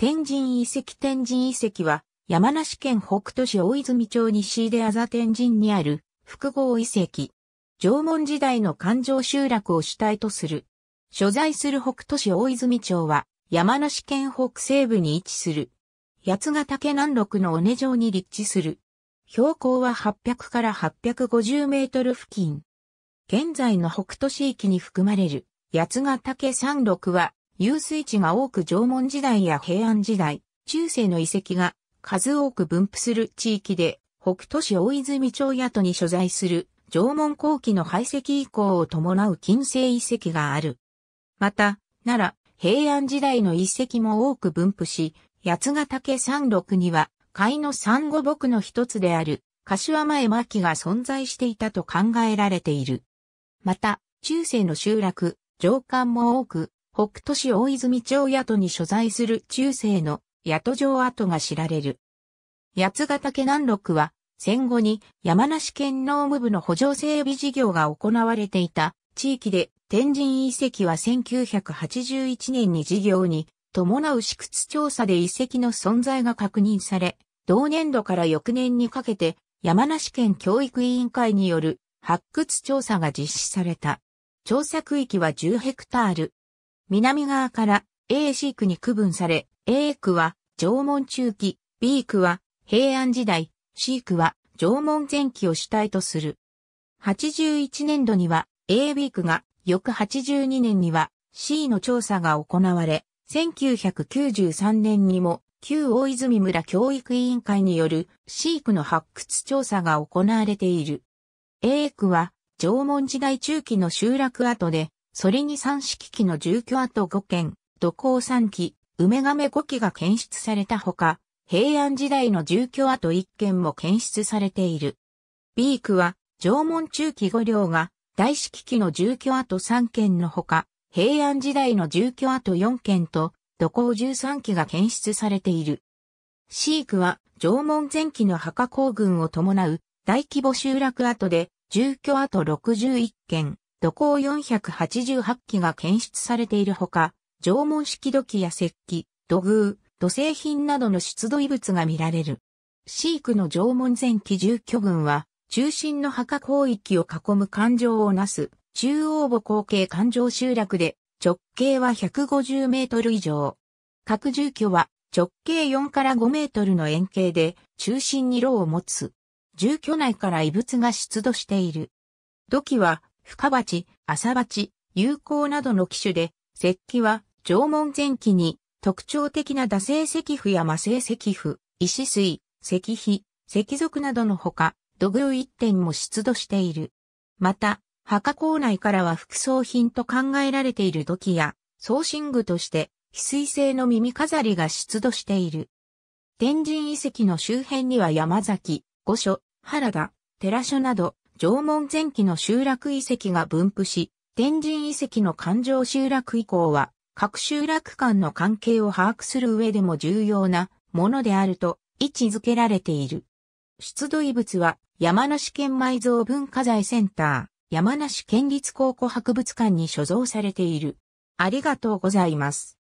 天神遺跡天神遺跡は、山梨県北都市大泉町西出あざ天神にある複合遺跡。縄文時代の環状集落を主体とする。所在する北都市大泉町は、山梨県北西部に位置する。八ヶ岳南麓の尾根城に立地する。標高は800から850メートル付近。現在の北都市域に含まれる八ヶ岳山麓は遊水地が多く縄文時代や平安時代、中世の遺跡が数多く分布する地域で、北都市大泉町跡に所在する縄文後期の排斥遺構を伴う近世遺跡がある。また、奈良、平安時代の遺跡も多く分布し、八ヶ岳山麓には、斐の産後木の一つである、柏前巻が存在していたと考えられている。また、中世の集落、上官も多く、北都市大泉町宿に所在する中世の宿城跡が知られる。八ヶ岳南麓は戦後に山梨県農務部の補助整備事業が行われていた地域で天神遺跡は1981年に事業に伴う私屈調査で遺跡の存在が確認され、同年度から翌年にかけて山梨県教育委員会による発掘調査が実施された。調査区域は10ヘクタール、南側から A4 区に区分され、A 区は縄文中期、B 区は平安時代、C 区は縄文前期を主体とする。81年度には A ークが、翌82年には C の調査が行われ、1993年にも旧大泉村教育委員会による C 区の発掘調査が行われている。A 区は縄文時代中期の集落跡でそれに三式機の住居跡5件、土工3機、梅亀5機が検出されたほか、平安時代の住居跡1件も検出されている。B ークは、縄文中期5両が、大式機の住居跡3件のほか、平安時代の住居跡4件と、土工13機が検出されている。シークは、縄文前期の墓行軍を伴う、大規模集落跡で、住居跡61件、土工488基が検出されているほか、縄文式土器や石器、土偶、土製品などの出土遺物が見られる。飼育の縄文前期住居群は、中心の墓広域を囲む環状をなす、中央墓後継環状集落で、直径は150メートル以上。各住居は直径4から5メートルの円形で、中心に炉を持つ。住居内から異物が出土している。土器は深鉢、浅鉢、有効などの機種で、石器は縄文前期に特徴的な打製石符や魔製石符、石水、石碑、石族などのほか、土偶一点も出土している。また、墓構内からは副葬品と考えられている土器や、送信具として、翡翠製の耳飾りが出土している。天神遺跡の周辺には山崎、御所、原田、寺所など、縄文前期の集落遺跡が分布し、天神遺跡の環状集落以降は、各集落間の関係を把握する上でも重要なものであると位置づけられている。出土遺物は山梨県埋蔵文化財センター、山梨県立考古博物館に所蔵されている。ありがとうございます。